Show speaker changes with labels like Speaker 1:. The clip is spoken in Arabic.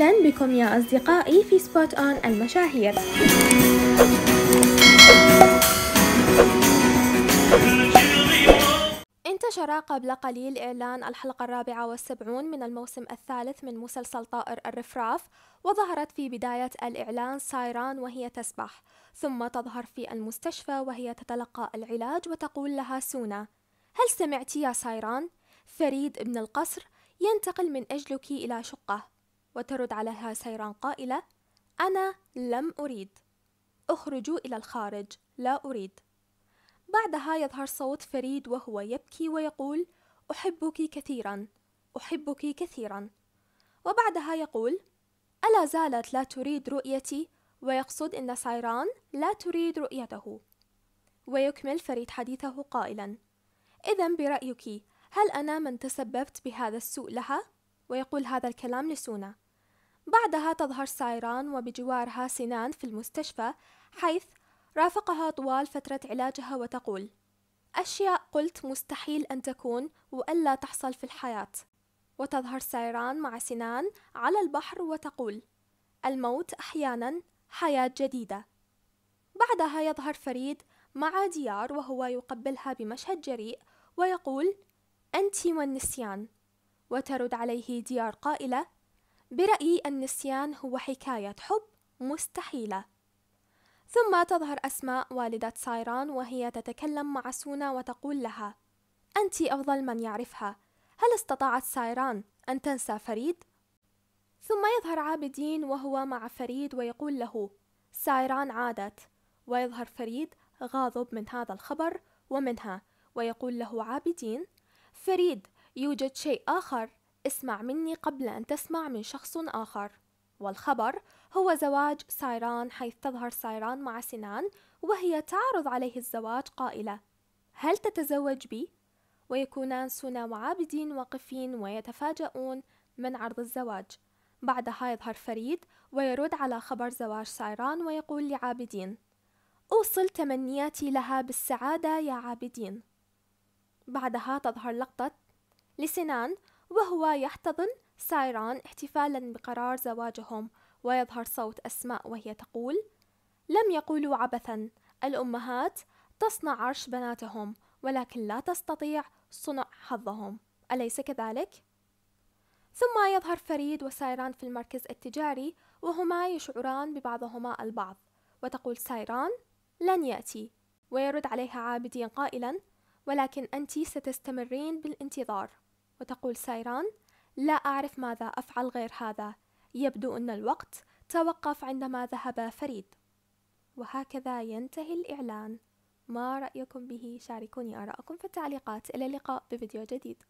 Speaker 1: أهلا بكم يا أصدقائي في سبوت أون المشاهير انتشر قبل قليل إعلان الحلقة الرابعة والسبعون من الموسم الثالث من مسلسل طائر الرفراف وظهرت في بداية الإعلان سايران وهي تسبح ثم تظهر في المستشفى وهي تتلقى العلاج وتقول لها سونا هل سمعت يا سايران؟ فريد ابن القصر ينتقل من أجلك إلى شقة وترد عليها سيران قائلة أنا لم أريد اخرجوا إلى الخارج لا أريد بعدها يظهر صوت فريد وهو يبكي ويقول أحبك كثيرا أحبك كثيرا وبعدها يقول ألا زالت لا تريد رؤيتي ويقصد أن سيران لا تريد رؤيته ويكمل فريد حديثه قائلا إذا برأيك هل أنا من تسببت بهذا السوء لها؟ ويقول هذا الكلام لسونا بعدها تظهر سايران وبجوارها سنان في المستشفى حيث رافقها طوال فترة علاجها وتقول أشياء قلت مستحيل أن تكون وألا تحصل في الحياة وتظهر سايران مع سنان على البحر وتقول الموت أحيانا حياة جديدة بعدها يظهر فريد مع ديار وهو يقبلها بمشهد جريء ويقول أنت والنسيان وترد عليه ديار قائلة برأيي النسيان هو حكاية حب مستحيلة ثم تظهر أسماء والدة سايران وهي تتكلم مع سونا وتقول لها أنت أفضل من يعرفها هل استطاعت سايران أن تنسى فريد؟ ثم يظهر عابدين وهو مع فريد ويقول له سايران عادت ويظهر فريد غاضب من هذا الخبر ومنها ويقول له عابدين فريد يوجد شيء آخر اسمع مني قبل أن تسمع من شخص آخر والخبر هو زواج سايران حيث تظهر سايران مع سنان وهي تعرض عليه الزواج قائلة هل تتزوج بي؟ ويكونان سنا وعابدين واقفين ويتفاجؤون من عرض الزواج بعدها يظهر فريد ويرد على خبر زواج سايران ويقول لعابدين أوصل تمنياتي لها بالسعادة يا عابدين بعدها تظهر لقطة لسنان وهو يحتضن سايران احتفالا بقرار زواجهم ويظهر صوت أسماء وهي تقول لم يقولوا عبثا الأمهات تصنع عرش بناتهم ولكن لا تستطيع صنع حظهم أليس كذلك؟ ثم يظهر فريد وسايران في المركز التجاري وهما يشعران ببعضهما البعض وتقول سايران لن يأتي ويرد عليها عابدين قائلا ولكن أنت ستستمرين بالانتظار وتقول سيران لا أعرف ماذا أفعل غير هذا يبدو أن الوقت توقف عندما ذهب فريد وهكذا ينتهي الإعلان ما رأيكم به شاركوني آراءكم في التعليقات إلى اللقاء بفيديو جديد